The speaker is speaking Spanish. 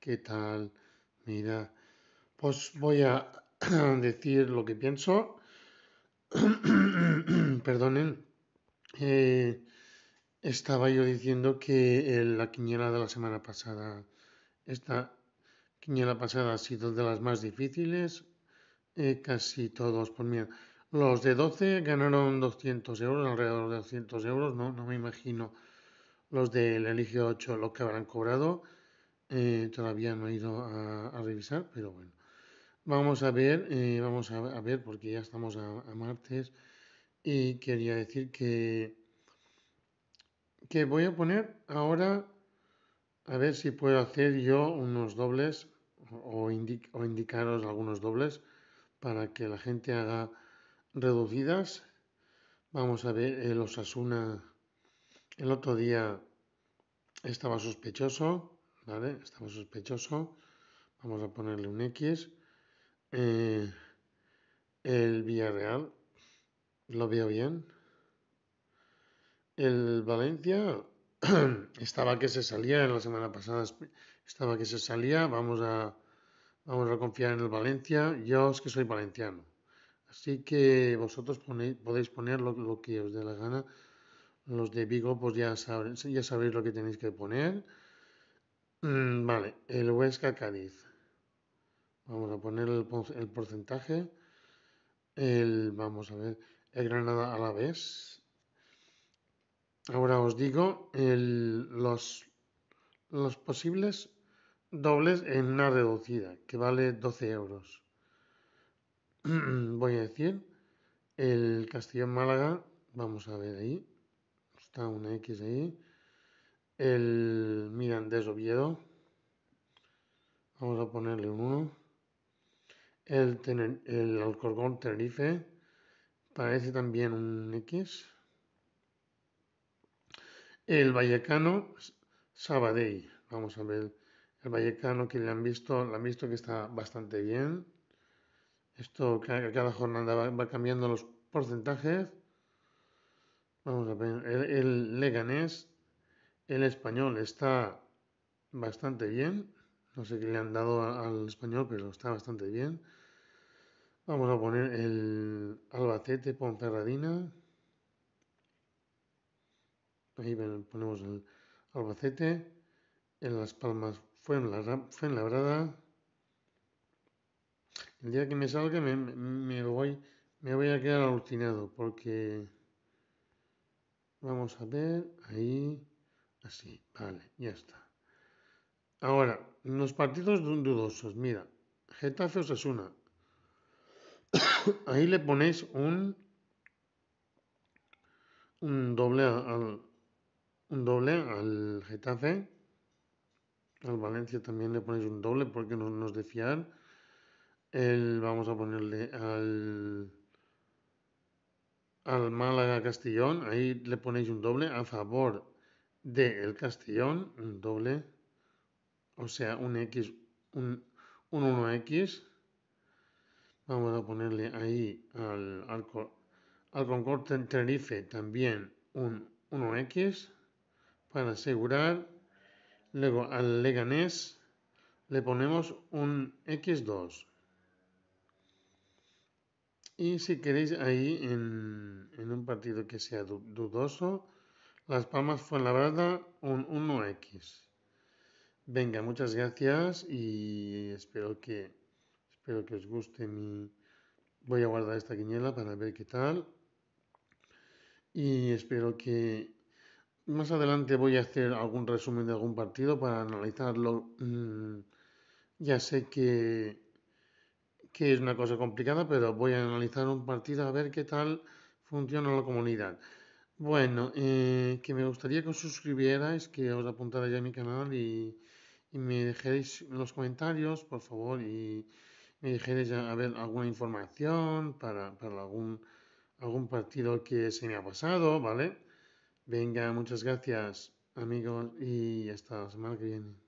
qué tal, mira. Pues voy a decir lo que pienso. Perdonen. Eh, estaba yo diciendo que eh, la quiniela de la semana pasada, esta quiniela pasada ha sido de las más difíciles, eh, casi todos, pues mira, los de 12 ganaron 200 euros, alrededor de 200 euros, no, no me imagino los del Elige 8 lo que habrán cobrado. Eh, todavía no he ido a, revisar, pero bueno. Vamos a ver, eh, vamos a, ver, porque ya estamos a, martes y quería decir que, que voy a poner ahora, a ver si puedo hacer yo unos dobles o, o indicaros algunos dobles para que la gente haga reducidas. Vamos a ver, el eh, Osasuna el otro día estaba sospechoso Estamos sospechosos, sospechoso. Vamos a ponerle un X. Eh, el Villarreal, lo veo bien. El Valencia estaba que se salía, en la semana pasada estaba que se salía. Vamos a, vamos a confiar en el Valencia. Yo es que soy valenciano. Así que vosotros podéis poner lo, que os dé la gana. Los de Vigo, pues ya, ya sabéis lo que tenéis que poner. Mm, vale, el Huesca Cádiz. Vamos a poner el, porcentaje. El, vamos a ver, el Granada a la vez. Ahora os digo los, posibles dobles en una reducida, que vale 12 euros. Voy a decir el castillo Málaga. Vamos a ver ahí. Está una X ahí el Mirandés Oviedo. Vamos a ponerle uno. El, el Alcorcón Tenerife. Parece también un X. El Vallecano Sabadell. Vamos a ver el Vallecano que le han visto, le han visto que está bastante bien. Esto cada jornada va, cambiando los porcentajes. Vamos a ver el, el Leganés el español está bastante bien. No sé qué le han dado al español, pero está bastante bien. Vamos a poner el Albacete Ponferradina. Ahí ponemos el Albacete. En Las Palmas fue en la labrada El día que me salga me, voy, me voy a quedar alucinado porque... Vamos a ver, ahí... Así, vale, ya está. Ahora, los partidos dudosos, mira, Getafe una. Ahí le ponéis un, un doble al un doble al Getafe. Al Valencia también le ponéis un doble porque no nos decían El, vamos a ponerle al al Málaga Castellón, ahí le ponéis un doble a favor de El Castellón, un doble, o sea, un X, un, 1X. Vamos a ponerle ahí al, al, al Concorde Tenerife también un 1X para asegurar. Luego al Leganés le ponemos un X2. Y si queréis ahí en un partido que sea dudoso, las Palmas la verdad, un 1X. Venga, muchas gracias y espero que, espero que os guste mi... Voy a guardar esta quiniela para ver qué tal. Y espero que más adelante voy a hacer algún resumen de algún partido para analizarlo. Mm, ya sé que, que es una cosa complicada, pero voy a analizar un partido a ver qué tal funciona la comunidad. Bueno, eh, que me gustaría que os suscribierais, que os apuntarais a mi canal y, y me dejéis los comentarios, por favor, y me dejéis a, ver alguna información para, para, algún, algún partido que se me ha pasado, ¿vale? Venga, muchas gracias, amigos, y hasta la semana que viene.